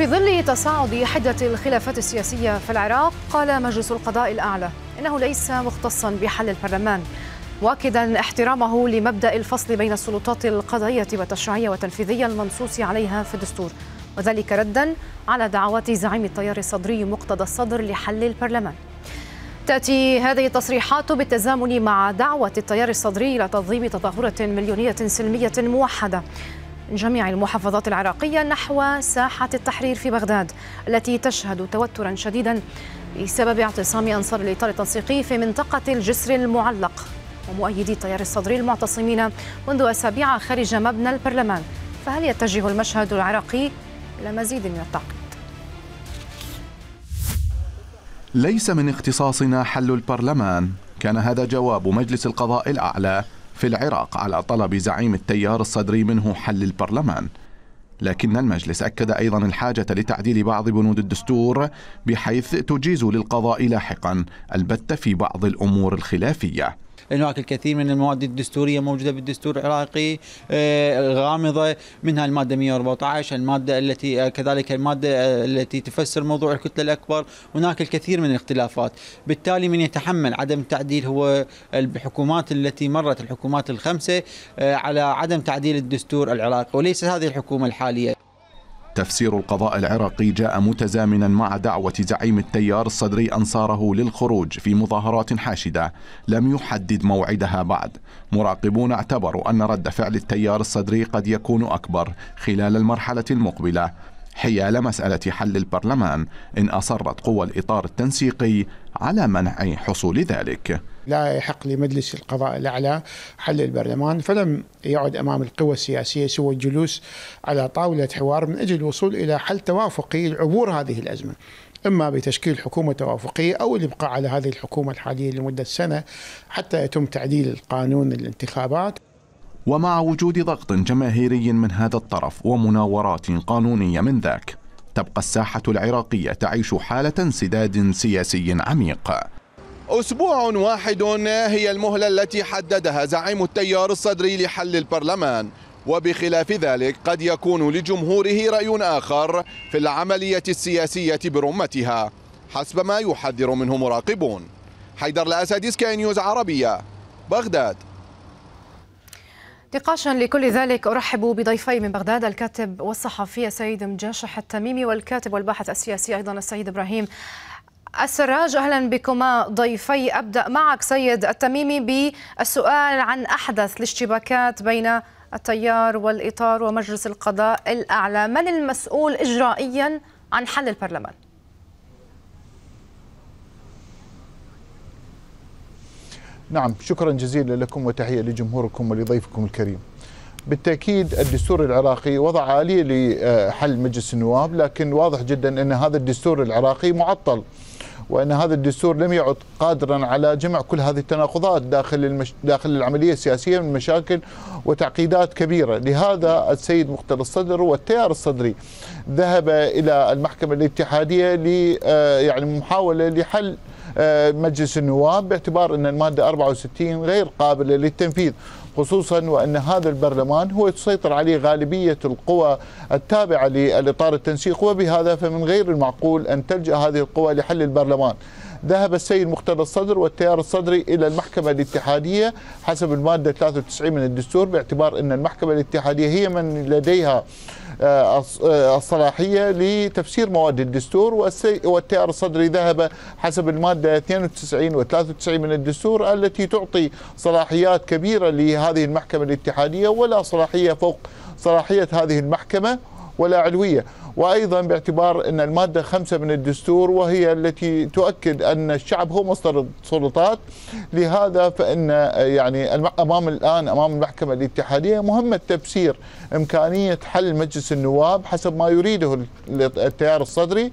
في ظل تصاعد حدة الخلافات السياسية في العراق قال مجلس القضاء الأعلى إنه ليس مختصا بحل البرلمان واكدا احترامه لمبدا الفصل بين السلطات القضائيه والتشريعيه والتنفيذيه المنصوص عليها في الدستور وذلك ردا على دعوات زعيم التيار الصدري مقتدى الصدر لحل البرلمان تاتي هذه التصريحات بالتزامن مع دعوه التيار الصدري الى تنظيم تظاهره مليونيه سلميه موحده جميع المحافظات العراقية نحو ساحة التحرير في بغداد التي تشهد توترا شديدا بسبب اعتصام أنصار الإطار التنسيقي في منطقة الجسر المعلق ومؤيدي التيار الصدري المعتصمين منذ أسابيع خارج مبنى البرلمان فهل يتجه المشهد العراقي إلى مزيد من التعقيد؟ ليس من اختصاصنا حل البرلمان كان هذا جواب مجلس القضاء الأعلى في العراق على طلب زعيم التيار الصدري منه حل البرلمان لكن المجلس أكد أيضا الحاجة لتعديل بعض بنود الدستور بحيث تجيز للقضاء لاحقا البت في بعض الأمور الخلافية هناك الكثير من المواد الدستوريه موجوده بالدستور العراقي آه، غامضه منها الماده 114 الماده التي آه، كذلك الماده آه، التي تفسر موضوع الكتله الاكبر هناك الكثير من الاختلافات بالتالي من يتحمل عدم التعديل هو الحكومات التي مرت الحكومات الخمسه على عدم تعديل الدستور العراقي وليس هذه الحكومه الحاليه تفسير القضاء العراقي جاء متزامنا مع دعوة زعيم التيار الصدري أنصاره للخروج في مظاهرات حاشدة لم يحدد موعدها بعد مراقبون اعتبروا أن رد فعل التيار الصدري قد يكون أكبر خلال المرحلة المقبلة حيال مسألة حل البرلمان إن أصرت قوى الإطار التنسيقي على منع حصول ذلك لا يحق لمجلس القضاء الأعلى حل البرلمان فلم يعد أمام القوى السياسية سوى الجلوس على طاولة حوار من أجل الوصول إلى حل توافقي لعبور هذه الأزمة إما بتشكيل حكومة توافقية أو الإبقاء على هذه الحكومة الحالية لمدة سنة حتى يتم تعديل قانون الانتخابات ومع وجود ضغط جماهيري من هذا الطرف ومناورات قانونية من ذاك تبقى الساحة العراقية تعيش حالة انسداد سياسي عميق أسبوع واحد هي المهلة التي حددها زعيم التيار الصدري لحل البرلمان وبخلاف ذلك قد يكون لجمهوره رأي آخر في العملية السياسية برمتها حسب ما يحذر منه مراقبون حيدر الأسد سكاي نيوز عربية بغداد نقاشا لكل ذلك ارحب بضيفي من بغداد الكاتب والصحفي السيد مجاشح التميمي والكاتب والباحث السياسي ايضا السيد ابراهيم السراج اهلا بكما ضيفي ابدا معك سيد التميمي بالسؤال عن احدث الاشتباكات بين التيار والاطار ومجلس القضاء الاعلى من المسؤول اجرائيا عن حل البرلمان نعم شكرا جزيلا لكم وتحية لجمهوركم ولضيفكم الكريم بالتأكيد الدستور العراقي وضع آلية لحل مجلس النواب لكن واضح جدا أن هذا الدستور العراقي معطل وأن هذا الدستور لم يعد قادرا على جمع كل هذه التناقضات داخل, المش... داخل العملية السياسية من مشاكل وتعقيدات كبيرة لهذا السيد مقتل الصدر والتيار الصدري ذهب إلى المحكمة الاتحادية ل... آه، يعني محاولة لحل آه، مجلس النواب باعتبار ان الماده 64 غير قابله للتنفيذ خصوصا وان هذا البرلمان هو تسيطر عليه غالبيه القوى التابعه للاطار التنسيق وبهذا فمن غير المعقول ان تلجا هذه القوى لحل البرلمان. ذهب السيد مقتدى الصدر والتيار الصدري الى المحكمه الاتحاديه حسب الماده 93 من الدستور باعتبار ان المحكمه الاتحاديه هي من لديها آه، آه، الصلاحية لتفسير مواد الدستور والتيار الصدري ذهب حسب المادة 92 و 93 من الدستور التي تعطي صلاحيات كبيرة لهذه المحكمة الاتحادية ولا صلاحية فوق صلاحية هذه المحكمة ولا علوية وأيضا باعتبار أن المادة خمسة من الدستور وهي التي تؤكد أن الشعب هو مصدر السلطات لهذا فإن يعني أمام الآن أمام المحكمة الاتحادية مهمة تفسير إمكانية حل مجلس النواب حسب ما يريده التيار الصدري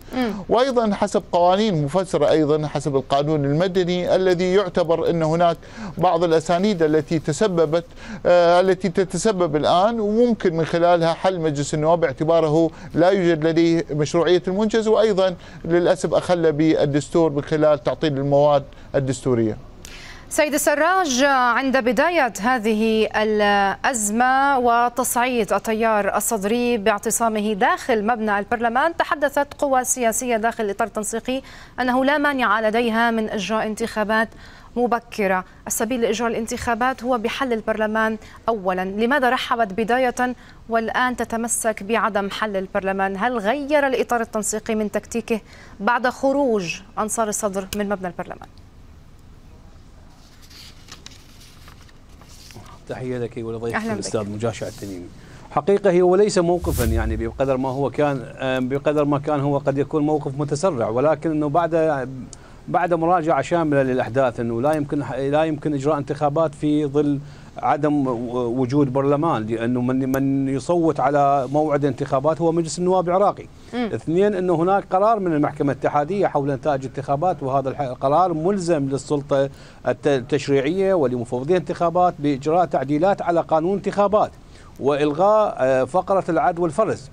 وأيضا حسب قوانين مفسرة أيضا حسب القانون المدني الذي يعتبر أن هناك بعض الأسانيد التي تسببت آه، التي تتسبب الآن وممكن من خلالها حل مجلس النواب باعتباره لا يوجد يوجد لديه مشروعية المنجز وأيضا للأسف أخل بالدستور من خلال تعطيل المواد الدستورية سيد السراج عند بداية هذه الأزمة وتصعيد التيار الصدري باعتصامه داخل مبنى البرلمان تحدثت قوى سياسية داخل الإطار التنسيقي أنه لا مانع لديها من إجراء انتخابات مبكرة السبيل لإجراء الانتخابات هو بحل البرلمان أولا لماذا رحبت بداية والآن تتمسك بعدم حل البرلمان هل غير الإطار التنسيقي من تكتيكه بعد خروج أنصار الصدر من مبنى البرلمان تحية لك ولضيفك الأستاذ مجاشع التميمي حقيقة هي ليس موقفا يعني بقدر ما هو كان آه، بقدر ما كان هو قد يكون موقف متسرع ولكن انه بعد بعد مراجعه شامله للاحداث انه لا يمكن لا يمكن اجراء انتخابات في ظل عدم وجود برلمان لانه من من يصوت على موعد انتخابات هو مجلس النواب العراقي. اثنين انه هناك قرار من المحكمه الاتحاديه حول نتائج انتخابات وهذا القرار ملزم للسلطه التشريعيه ولمفوضي انتخابات باجراء تعديلات على قانون انتخابات والغاء آه، فقره العد والفرز.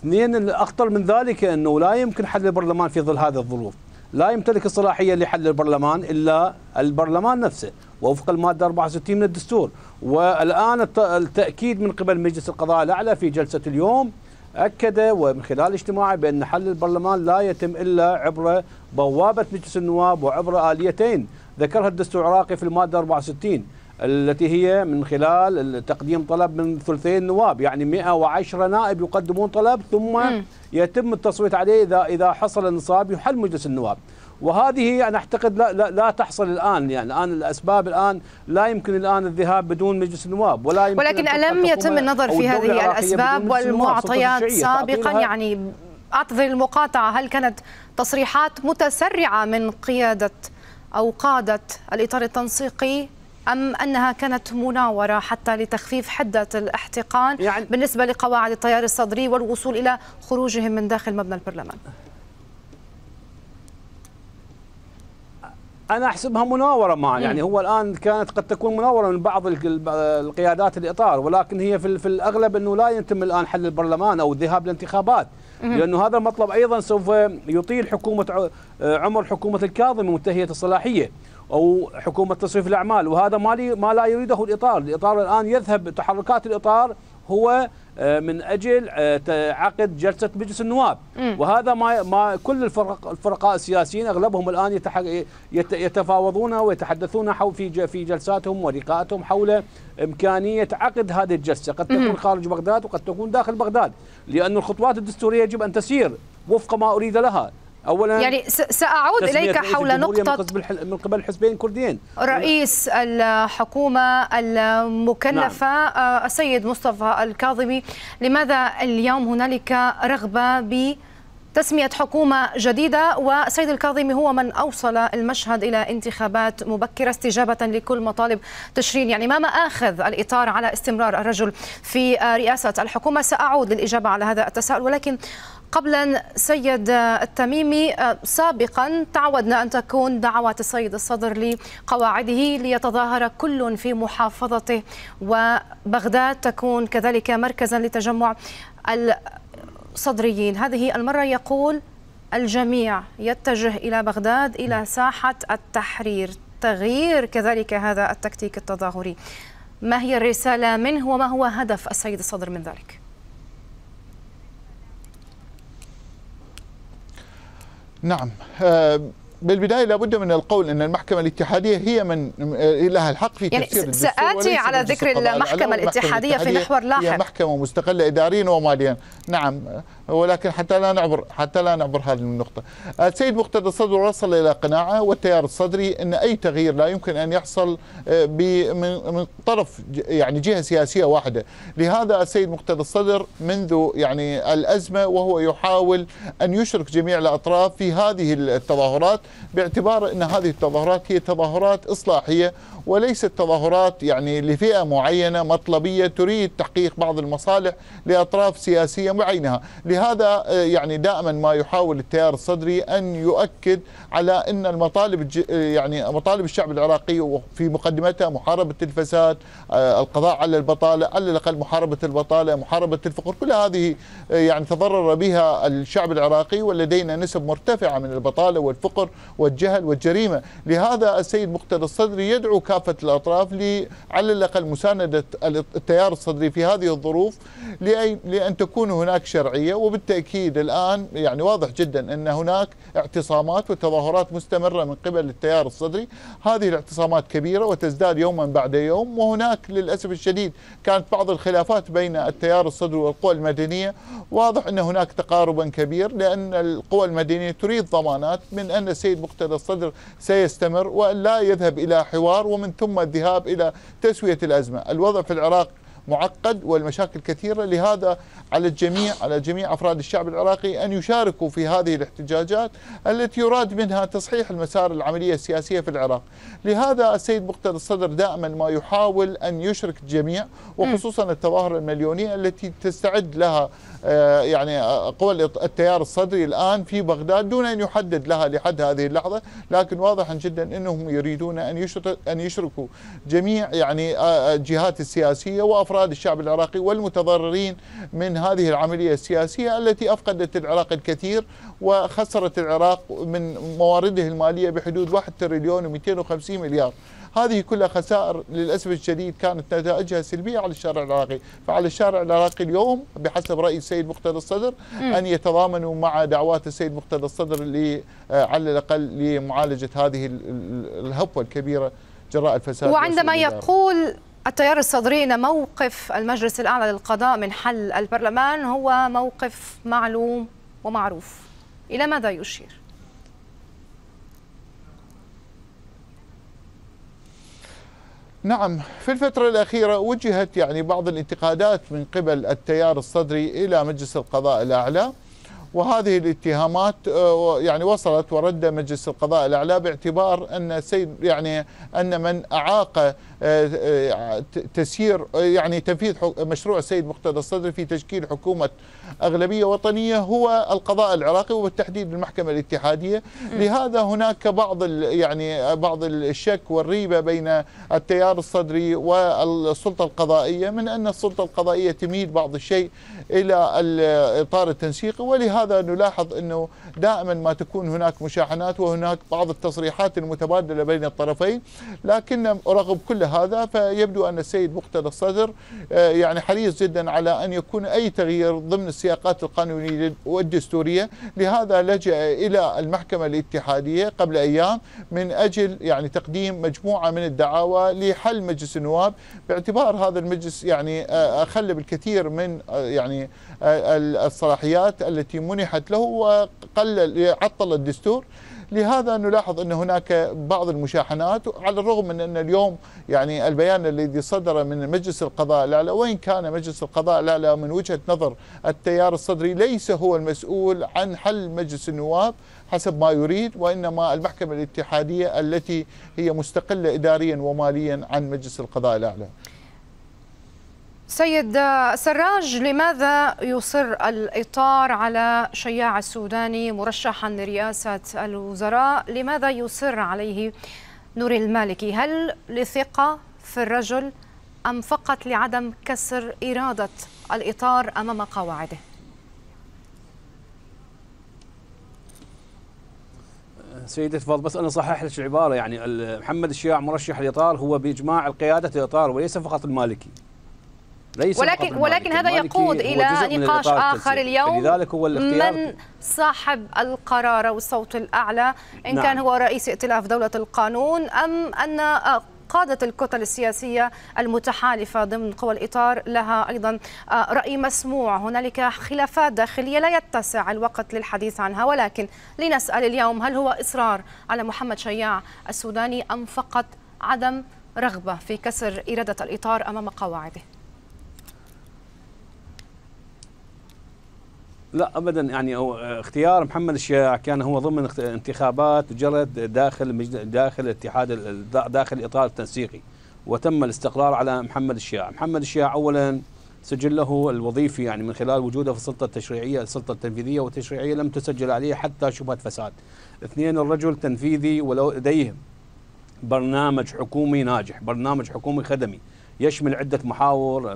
اثنين الاخطر من ذلك انه لا يمكن حل البرلمان في ظل هذه الظروف. لا يمتلك الصلاحيه لحل البرلمان الا البرلمان نفسه وفق الماده 64 من الدستور والان التاكيد من قبل مجلس القضاء الاعلى في جلسه اليوم اكد ومن خلال اجتماعه بان حل البرلمان لا يتم الا عبر بوابه مجلس النواب وعبر اليتين ذكرها الدستور العراقي في الماده 64 التي هي من خلال تقديم طلب من ثلثي النواب يعني 110 نائب يقدمون طلب ثم م. يتم التصويت عليه إذا إذا حصل النصاب يحل مجلس النواب وهذه أنا أعتقد لا, لا, لا تحصل الآن يعني الآن الأسباب الآن لا يمكن الآن الذهاب بدون مجلس النواب ولا يمكن ولكن ألم يتم النظر في هذه الأسباب والمعطيات سابقا يعني أعتذر المقاطعة هل كانت تصريحات متسرعة من قيادة أو قادة الإطار التنسيقي أم أنها كانت مناورة حتى لتخفيف حدة الاحتقان يعني بالنسبة لقواعد التيار الصدري والوصول إلى خروجهم من داخل مبنى البرلمان انا احسبها مناوره مع يعني هو الان كانت قد تكون مناوره من بعض القيادات الاطار ولكن هي في, في الاغلب انه لا يتم الان حل البرلمان او الذهاب للانتخابات لانه هذا المطلب ايضا سوف يطيل حكومه عمر حكومه الكاظمي منتهيه الصلاحيه او حكومه تصريف الاعمال وهذا ما ما لا يريده الاطار، الاطار الان يذهب تحركات الاطار هو آه، من اجل آه، عقد جلسه مجلس النواب وهذا ما ما كل الفرق الفرقاء السياسيين اغلبهم الان يتفاوضون ويتحدثون حول في في جلساتهم ولقاءاتهم حول امكانيه عقد هذه الجلسه قد تكون خارج بغداد وقد تكون داخل بغداد لان الخطوات الدستوريه يجب ان تسير وفق ما اريد لها اولا يعني ساعود اليك حول نقطه من قبل حزبين كرديين رئيس الحكومه المكلفه نعم. آه، السيد مصطفى الكاظمي لماذا اليوم هنالك رغبه ب تسمية حكومة جديدة وسيد الكاظمي هو من أوصل المشهد إلى انتخابات مبكرة استجابة لكل مطالب تشرين يعني ما مآخذ الإطار على استمرار الرجل في رئاسة الحكومة سأعود للإجابة على هذا التساؤل ولكن قبلا سيد التميمي سابقا تعودنا أن تكون دعوة السيد الصدر لقواعده ليتظاهر كل في محافظته وبغداد تكون كذلك مركزا لتجمع صدريين هذه المرة يقول الجميع يتجه إلى بغداد إلى ساحة التحرير تغيير كذلك هذا التكتيك التظاهري ما هي الرسالة منه وما هو هدف السيد الصدر من ذلك؟ نعم آه، بالبدايه لابد من القول ان المحكمه الاتحاديه هي من لها الحق في يعني تفسير الدستور ساتي على ذكر المحكمة المحكمه الاتحاديه في محور لاحق هي محكمه مستقله اداريا وماليا نعم ولكن حتى لا نعبر حتى لا نعبر هذه النقطة. السيد آه، مقتدى الصدر وصل إلى قناعة والتيار الصدري أن أي تغيير لا يمكن أن يحصل آه، من طرف يعني جهة سياسية واحدة. لهذا السيد مقتدى الصدر منذ يعني الأزمة وهو يحاول أن يشرك جميع الأطراف في هذه التظاهرات باعتبار أن هذه التظاهرات هي تظاهرات إصلاحية وليست تظاهرات يعني لفئة معينة مطلبية تريد تحقيق بعض المصالح لأطراف سياسية بعينها لهذا آه، يعني دائما ما يحاول التيار الصدري أن يؤكد على أن المطالب آه، يعني مطالب الشعب العراقي وفي مقدمتها محاربة الفساد آه، القضاء على البطالة على الأقل محاربة البطالة محاربة الفقر كل هذه يعني تضرر بها الشعب العراقي ولدينا نسب مرتفعة من البطالة والفقر والجهل والجريمة لهذا السيد مقتدى الصدري يدعو كافة كافه الاطراف على الاقل مسانده التيار الصدري في هذه الظروف لان تكون هناك شرعيه وبالتاكيد الان يعني واضح جدا ان هناك اعتصامات وتظاهرات مستمره من قبل التيار الصدري، هذه الاعتصامات كبيره وتزداد يوما بعد يوم وهناك للاسف الشديد كانت بعض الخلافات بين التيار الصدري والقوى المدنيه، واضح ان هناك تقاربا كبير لان القوى المدنيه تريد ضمانات من ان السيد مقتدى الصدر سيستمر وان لا يذهب الى حوار ومن ومن ثم الذهاب إلى تسوية الأزمة الوضع في العراق معقد والمشاكل كثيرة لهذا على الجميع على جميع أفراد الشعب العراقي أن يشاركوا في هذه الاحتجاجات التي يراد منها تصحيح المسار العملية السياسية في العراق لهذا السيد مقتدى الصدر دائما ما يحاول أن يشرك الجميع وخصوصا التظاهر المليونية التي تستعد لها آه، يعني آه، قوى التيار الصدري الآن في بغداد دون أن يحدد لها لحد هذه اللحظة لكن واضحا جدا أنهم يريدون أن يشركوا جميع يعني آه، الجهات السياسية وأفراد أفراد الشعب العراقي والمتضررين من هذه العملية السياسية التي أفقدت العراق الكثير وخسرت العراق من موارده المالية بحدود 1 تريليون و250 مليار هذه كلها خسائر للأسف الشديد كانت نتائجها سلبية على الشارع العراقي فعلى الشارع العراقي اليوم بحسب رأي السيد مقتدى الصدر أن يتضامنوا مع دعوات السيد مقتدى الصدر آه، على الأقل لمعالجة هذه الهبوة الكبيرة جراء الفساد وعندما يقول التيار الصدري ان موقف المجلس الاعلى للقضاء من حل البرلمان هو موقف معلوم ومعروف الى ماذا يشير نعم في الفترة الأخيرة وجهت يعني بعض الانتقادات من قبل التيار الصدري إلى مجلس القضاء الأعلى وهذه الاتهامات آه، يعني وصلت ورد مجلس القضاء الاعلى باعتبار ان السيد يعني ان من اعاق آه، آه، تسيير يعني تنفيذ مشروع السيد مقتدى الصدر في تشكيل حكومه أغلبية وطنية هو القضاء العراقي وبالتحديد المحكمة الاتحادية لهذا هناك بعض يعني بعض الشك والريبة بين التيار الصدري والسلطة القضائية من أن السلطة القضائية تميل بعض الشيء إلى الإطار التنسيقي ولهذا نلاحظ أنه دائما ما تكون هناك مشاحنات وهناك بعض التصريحات المتبادلة بين الطرفين لكن رغم كل هذا فيبدو أن السيد مقتدى الصدر آه، يعني حريص جدا على أن يكون أي تغيير ضمن السياقات القانونية والدستورية لهذا لجأ إلى المحكمة الاتحادية قبل أيام من أجل يعني تقديم مجموعة من الدعاوى لحل مجلس النواب باعتبار هذا المجلس يعني أخل آه، آه، بالكثير من آه، يعني الصلاحيات التي منحت له وقلل عطل الدستور لهذا نلاحظ أن هناك بعض المشاحنات على الرغم من أن اليوم يعني البيان الذي صدر من مجلس القضاء الأعلى وإن كان مجلس القضاء الأعلى من وجهة نظر التيار الصدري ليس هو المسؤول عن حل مجلس النواب حسب ما يريد وإنما المحكمة الاتحادية التي هي مستقلة إداريا وماليا عن مجلس القضاء الأعلى سيد سراج لماذا يصر الإطار على شياع السوداني مرشحا لرئاسة الوزراء لماذا يصر عليه نور المالكي هل لثقة في الرجل أم فقط لعدم كسر إرادة الإطار أمام قواعده سيدة فاضل بس أنا صحح لك العبارة يعني محمد الشياع مرشح الإطار هو بإجماع القيادة الإطار وليس فقط المالكي ليس ولكن ولكن هذا يقود الى نقاش اخر اليوم لذلك هو الاختيار من صاحب القرار والصوت الاعلى ان نعم. كان هو رئيس ائتلاف دوله القانون ام ان قادة الكتل السياسية المتحالفة ضمن قوى الإطار لها أيضا آه، رأي مسموع هنالك خلافات داخلية لا يتسع الوقت للحديث عنها ولكن لنسأل اليوم هل هو إصرار على محمد شياع السوداني أم فقط عدم رغبة في كسر إرادة الإطار أمام قواعده لا ابدا يعني آه، اختيار محمد الشياع كان هو ضمن انتخابات جرت داخل داخل الاتحاد داخل الاطار التنسيقي وتم الاستقرار على محمد الشياع، محمد الشياع اولا سجله الوظيفي يعني من خلال وجوده في السلطه التشريعيه، السلطه التنفيذيه والتشريعيه لم تسجل عليه حتى شبهه فساد. اثنين الرجل تنفيذي ولديه برنامج حكومي ناجح، برنامج حكومي خدمي. يشمل عدة محاور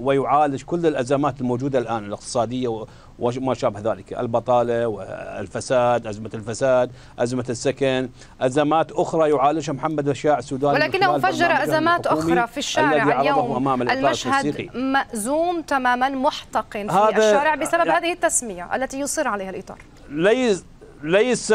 ويعالج كل الأزمات الموجودة الآن الاقتصادية وما شابه ذلك البطالة والفساد أزمة الفساد أزمة السكن أزمات أخرى يعالجها محمد الشاع السوداني ولكنه فجر أزمات أخرى في الشارع اليوم أمام المشهد مأزوم تماما محتقن في الشارع بسبب يعني هذه التسمية التي يصر عليها الإطار ليس ليس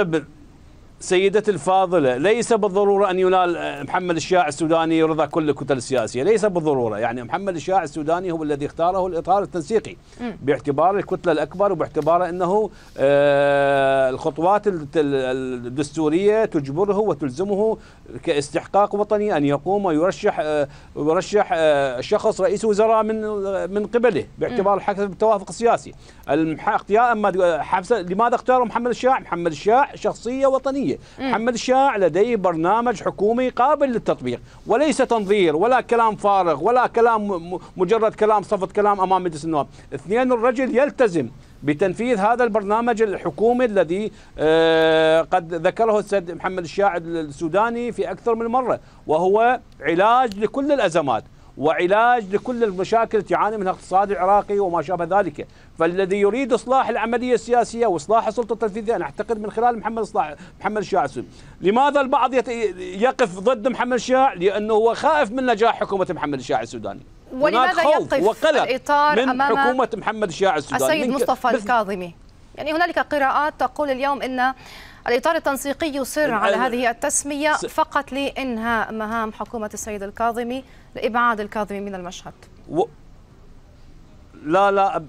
سيدتي الفاضلة ليس بالضرورة أن ينال آه، محمد الشاع السوداني رضا كل الكتل السياسية ليس بالضرورة يعني محمد الشاع السوداني هو الذي اختاره الإطار التنسيقي باعتبار الكتلة الأكبر وباعتبار أنه آه، الخطوات الدستورية تجبره وتلزمه كاستحقاق وطني أن يقوم ويرشح آه، يرشح شخص رئيس وزراء من من قبله باعتبار حسب التوافق السياسي اختيار أما لماذا اختاروا محمد الشاع محمد الشاع شخصية وطنية الوطنية محمد الشاع لديه برنامج حكومي قابل للتطبيق وليس تنظير ولا كلام فارغ ولا كلام مجرد كلام صفة كلام أمام مجلس النواب اثنين الرجل يلتزم بتنفيذ هذا البرنامج الحكومي الذي آه، قد ذكره السيد محمد الشاعر السوداني في أكثر من مرة وهو علاج لكل الأزمات وعلاج لكل المشاكل تعاني منها الاقتصاد العراقي وما شابه ذلك فالذي يريد اصلاح العمليه السياسيه واصلاح السلطه التنفيذيه انا اعتقد من خلال محمد اصلاح محمد الشاع لماذا البعض يقف ضد محمد الشاع لانه هو خائف من نجاح حكومه محمد الشاع السوداني ولماذا يقف وقلق الإطار من أمام حكومة محمد الشاع السوداني السيد مصطفى الكاظمي يعني هنالك قراءات تقول اليوم أن الإطار التنسيقي يصر على هذه التسمية فقط لإنهاء مهام حكومة السيد الكاظمي لإبعاد الكاظمي من المشهد و... لا لا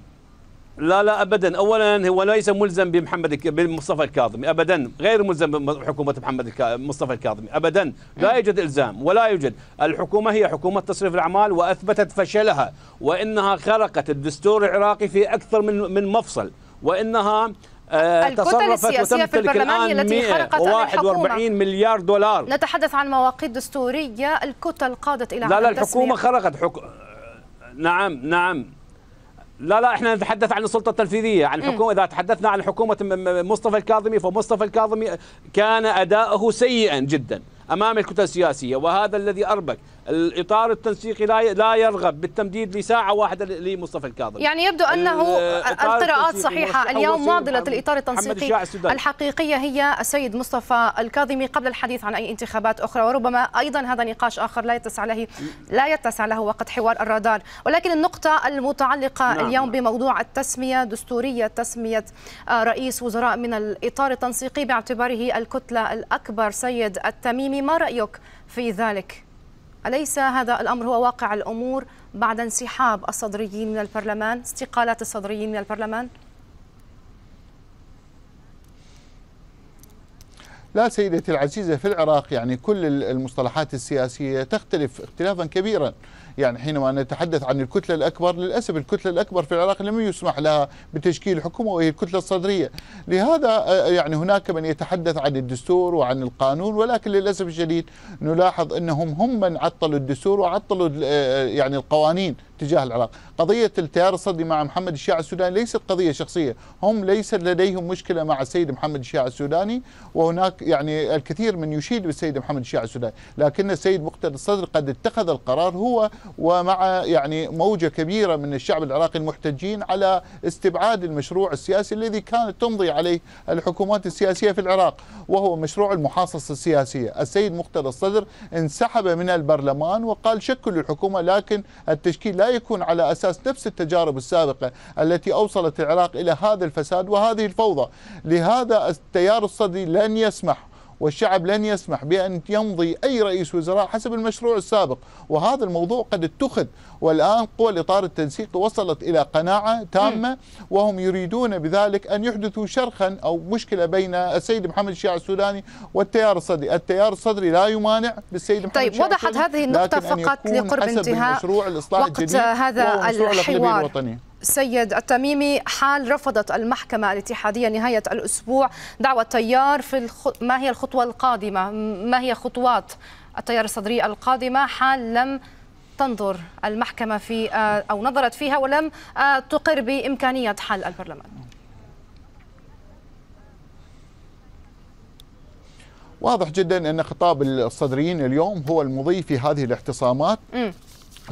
لا لا ابدا اولا هو ليس ملزم بمحمد بمصطفى الكاظمي ابدا غير ملزم بحكومه محمد مصطفى الكاظمي ابدا لا يوجد الزام ولا يوجد الحكومه هي حكومه تصريف الاعمال واثبتت فشلها وانها خرقت الدستور العراقي في اكثر من من مفصل وانها آه، الكتل السياسية في البرلمان التي خرقت 41 مليار دولار نتحدث عن مواقيت دستورية الكتل قادت إلى لا لا الحكومة خرقت حك... نعم نعم لا لا احنا نتحدث عن السلطه التنفيذيه عن الحكومه اذا تحدثنا عن حكومه مصطفى الكاظمي فمصطفى الكاظمي كان اداؤه سيئا جدا امام الكتل السياسيه وهذا الذي اربك الاطار التنسيقي لا لا يرغب بالتمديد لساعه واحده لمصطفى الكاظمي يعني يبدو انه القراءات صحيحه اليوم معضله الاطار التنسيقي الحقيقيه هي السيد مصطفى الكاظمي قبل الحديث عن اي انتخابات اخرى وربما ايضا هذا نقاش اخر لا يتسع له لا يتسع له وقت حوار الرادار ولكن النقطه المتعلقه نعم. اليوم بموضوع التسميه دستوريه تسميه آه، رئيس وزراء من الاطار التنسيقي باعتباره الكتله الاكبر سيد التميمي ما رايك في ذلك أليس هذا الأمر هو واقع الأمور بعد انسحاب الصدريين من البرلمان استقالات الصدريين من البرلمان؟ لا سيدتي العزيزة في العراق يعني كل المصطلحات السياسية تختلف اختلافا كبيرا يعني حينما نتحدث عن الكتلة الأكبر للأسف الكتلة الأكبر في العراق لم يسمح لها بتشكيل حكومة وهي الكتلة الصدرية لهذا آه، آه، يعني هناك من يتحدث عن الدستور وعن القانون ولكن للأسف الشديد نلاحظ أنهم هم من عطلوا الدستور وعطلوا آه، يعني القوانين تجاه العراق قضية التيار الصدري مع محمد الشيعة السوداني ليست قضية شخصية هم ليس لديهم مشكلة مع السيد محمد الشيعة السوداني وهناك يعني الكثير من يشيد بالسيد محمد الشيعة السوداني لكن السيد مقتدى الصدر قد اتخذ القرار هو ومع يعني موجة كبيرة من الشعب العراقي المحتجين على استبعاد المشروع السياسي الذي كانت تمضي عليه الحكومات السياسية في العراق وهو مشروع المحاصصة السياسية السيد مقتدى الصدر انسحب من البرلمان وقال شكل الحكومة لكن التشكيل لا يكون على أساس نفس التجارب السابقة التي أوصلت العراق إلى هذا الفساد وهذه الفوضى لهذا التيار الصدري لن يسمح والشعب لن يسمح بأن يمضي أي رئيس وزراء حسب المشروع السابق وهذا الموضوع قد اتخذ والآن قوى الإطار التنسيقي وصلت إلى قناعة تامة وهم يريدون بذلك أن يحدثوا شرخا أو مشكلة بين السيد محمد الشيعي السوداني والتيار الصدري التيار الصدري لا يمانع بالسيد محمد طيب وضحت هذه النقطة فقط لقرب انتهاء وقت هذا الحوار الوطني سيد التميمي حال رفضت المحكمة الاتحادية نهاية الأسبوع دعوة التيار في الخ... ما هي الخطوة القادمة ما هي خطوات التيار الصدري القادمة حال لم تنظر المحكمة في آه، أو نظرت فيها ولم آه، تقر بإمكانية حل البرلمان واضح جدا أن خطاب الصدريين اليوم هو المضي في هذه الاعتصامات م.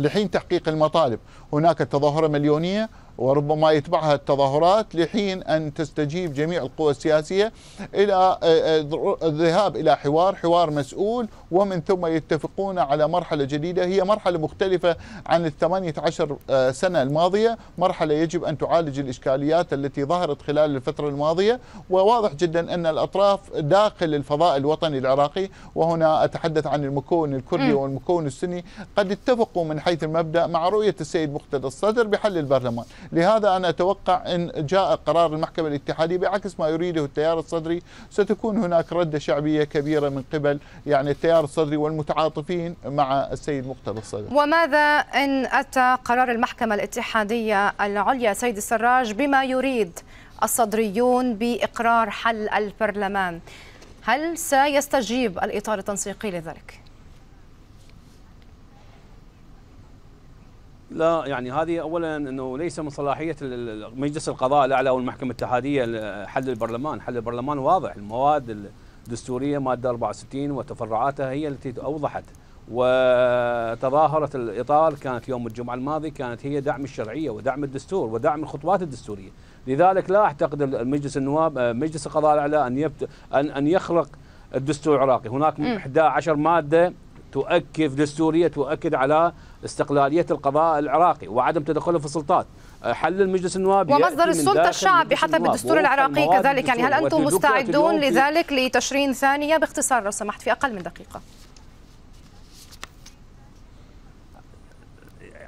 لحين تحقيق المطالب هناك تظاهرة مليونية وربما يتبعها التظاهرات لحين أن تستجيب جميع القوى السياسية إلى آه، آه، الذهاب إلى حوار حوار مسؤول ومن ثم يتفقون على مرحلة جديدة هي مرحلة مختلفة عن الثمانية عشر آه، سنة الماضية مرحلة يجب أن تعالج الإشكاليات التي ظهرت خلال الفترة الماضية وواضح جدا أن الأطراف داخل الفضاء الوطني العراقي وهنا أتحدث عن المكون الكردي والمكون السني قد اتفقوا من حيث المبدأ مع رؤية السيد مقتدى الصدر بحل البرلمان لهذا أنا أتوقع أن جاء قرار المحكمة الاتحادية بعكس ما يريده التيار الصدري ستكون هناك ردة شعبية كبيرة من قبل يعني التيار الصدري والمتعاطفين مع السيد مقتدى الصدر وماذا إن أتى قرار المحكمة الاتحادية العليا سيد السراج بما يريد الصدريون بإقرار حل البرلمان هل سيستجيب الإطار التنسيقي لذلك؟ لا يعني هذه اولا انه ليس من صلاحيه مجلس القضاء الاعلى والمحكمه الاتحاديه حل البرلمان، حل البرلمان واضح المواد الدستوريه ماده 64 وتفرعاتها هي التي اوضحت وتظاهره الاطار كانت يوم الجمعه الماضي كانت هي دعم الشرعيه ودعم الدستور ودعم الخطوات الدستوريه، لذلك لا اعتقد مجلس النواب آه، مجلس القضاء الاعلى ان يبت ان ان يخلق الدستور العراقي، هناك 11 ماده تؤكد دستوريه تؤكد على استقلالية القضاء العراقي وعدم تدخله في السلطات أه، حل المجلس النوابي ومصدر السلطة الشعبي حتى بالدستور العراقي كذلك يعني هل أنتم مستعدون لذلك لتشرين ثانية باختصار لو سمحت في أقل من دقيقة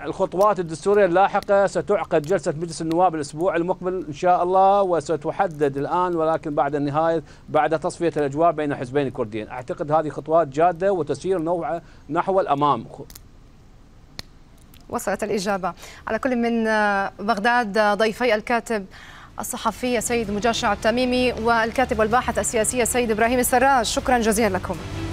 الخطوات الدستورية اللاحقة ستعقد جلسة مجلس النواب الأسبوع المقبل إن شاء الله وستحدد الآن ولكن بعد النهاية بعد تصفية الأجواء بين حزبين الكرديين أعتقد هذه خطوات جادة وتسير نوع نحو الأمام وصلت الإجابة على كل من آه، بغداد آه، ضيفي الكاتب الصحفي سيد مجاشع التميمي والكاتب والباحث السياسي سيد إبراهيم السراج شكرا جزيلا لكم